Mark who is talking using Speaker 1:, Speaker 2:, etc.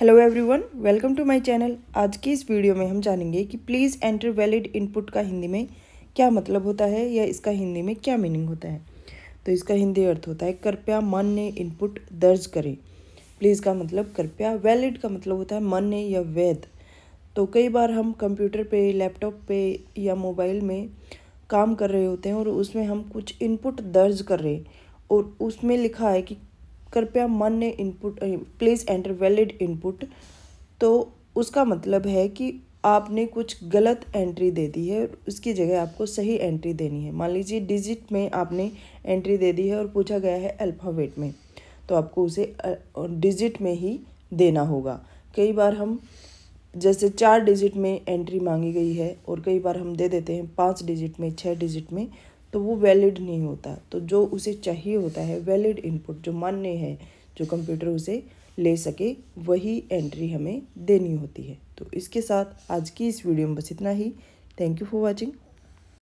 Speaker 1: hello everyone welcome to my channel आज की इस वीडियो में हम जानेंगे कि प्लीज़ एंटर वैलिड इनपुट का हिंदी में क्या मतलब होता है या इसका हिंदी में क्या मीनिंग होता है तो इसका हिंदी अर्थ होता है कृपया मन ने इनपुट दर्ज करें प्लीज़ का मतलब कृपया वैलिड का मतलब होता है मन ने या वैध तो कई बार हम कंप्यूटर पर लैपटॉप पर या मोबाइल में काम कर रहे होते हैं और उसमें हम कुछ इनपुट दर्ज कर रहे हैं और उसमें लिखा है कि कृपया मन ने input please enter valid input तो उसका मतलब है कि आपने कुछ गलत एंट्री दे दी है उसकी जगह आपको सही एंट्री देनी है मान लीजिए डिजिट में आपने एंट्री दे दी है और पूछा गया है अल्फ़ावेट में तो आपको उसे डिजिट में ही देना होगा कई बार हम जैसे चार डिजिट में एंट्री मांगी गई है और कई बार हम दे देते हैं पाँच डिजिट में छः डिजिट में तो वो वैलिड नहीं होता तो जो उसे चाहिए होता है वैलिड इनपुट जो मान्य है जो कंप्यूटर उसे ले सके वही एंट्री हमें देनी होती है तो इसके साथ आज की इस वीडियो में बस इतना ही थैंक यू फॉर वॉचिंग